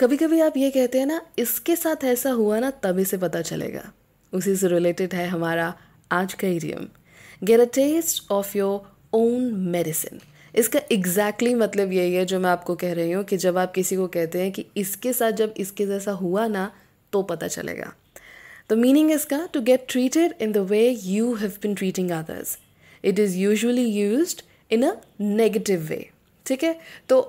कभी कभी आप ये कहते हैं ना इसके साथ ऐसा हुआ ना तभी से पता चलेगा उसी से रिलेटेड है हमारा आज का idiom get a taste of your own medicine इसका एग्जैक्टली exactly मतलब यही है जो मैं आपको कह रही हूँ कि जब आप किसी को कहते हैं कि इसके साथ जब इसके जैसा हुआ ना तो पता चलेगा द मीनिंग इसका to get treated in the way you have been treating others it is usually used in a negative way ठीक है तो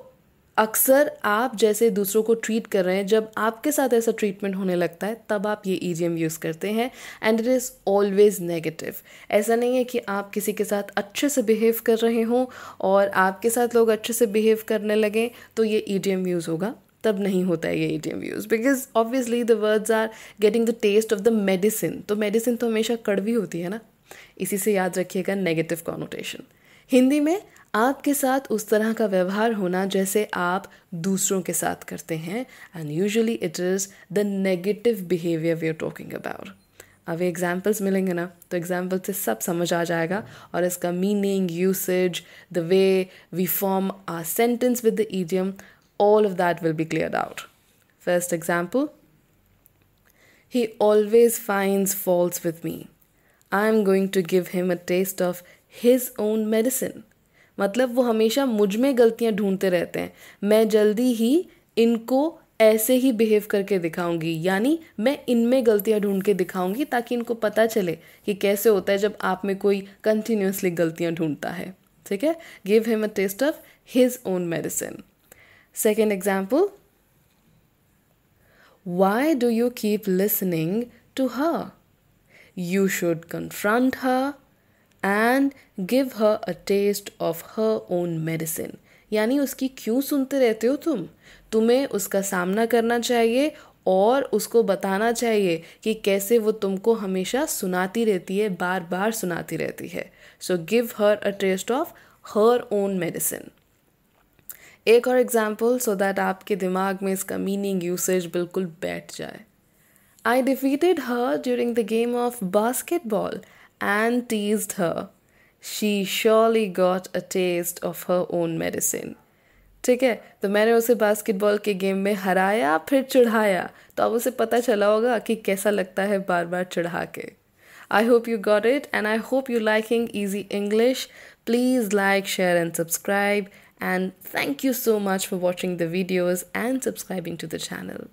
अक्सर आप जैसे दूसरों को ट्रीट कर रहे हैं जब आपके साथ ऐसा ट्रीटमेंट होने लगता है तब आप ये ई e यूज़ करते हैं and it is always negative ऐसा नहीं है कि आप किसी के साथ अच्छे से बिहेव कर रहे हों और आपके साथ लोग अच्छे से बिहेव करने लगें तो ये ई e यूज़ होगा तब नहीं होता है ये ई use because obviously the words are getting the taste of the medicine तो मेडिसिन तो हमेशा कड़वी होती है ना इसी से याद रखिएगा नेगेटिव कॉनोटेशन हिंदी में आपके साथ उस तरह का व्यवहार होना जैसे आप दूसरों के साथ करते हैं and usually it is the negative behaviour we are talking about अब एग्जाम्पल्स मिलेंगे ना तो एग्जाम्पल से सब समझ आ जाएगा और इसका meaning usage the way we form our sentence with the idiom all of that will be clear out first example he always finds faults with me I am going to give him a taste of his own medicine मतलब वो हमेशा मुझ में गलतियाँ ढूंढते रहते हैं मैं जल्दी ही इनको ऐसे ही बिहेव करके दिखाऊंगी यानी मैं इनमें गलतियां ढूंढ के दिखाऊंगी ताकि इनको पता चले कि कैसे होता है जब आप में कोई कंटिन्यूसली गलतियां ढूंढता है ठीक है give him a taste of his own medicine second example why do you keep listening to her you should confront her and give her a taste of her own medicine यानी उसकी क्यों सुनते रहते हो तुम तुम्हें उसका सामना करना चाहिए और उसको बताना चाहिए कि कैसे वो तुमको हमेशा सुनाती रहती है बार बार सुनाती रहती है so give her a taste of her own medicine एक और एग्जाम्पल सो दैट आपके दिमाग में इसका मीनिंग यूसेज बिल्कुल बैठ जाए I defeated her during the game of basketball and teased her, she surely got a taste of her own medicine. ठीक है तो मैंने उसे बास्केटबॉल के गेम में हराया फिर चढ़ाया तो अब उसे पता चला होगा कि कैसा लगता है बार बार चढ़ा के I hope you got it and I hope you liking Easy English. Please like, share and subscribe and thank you so much for watching the videos and subscribing to the channel.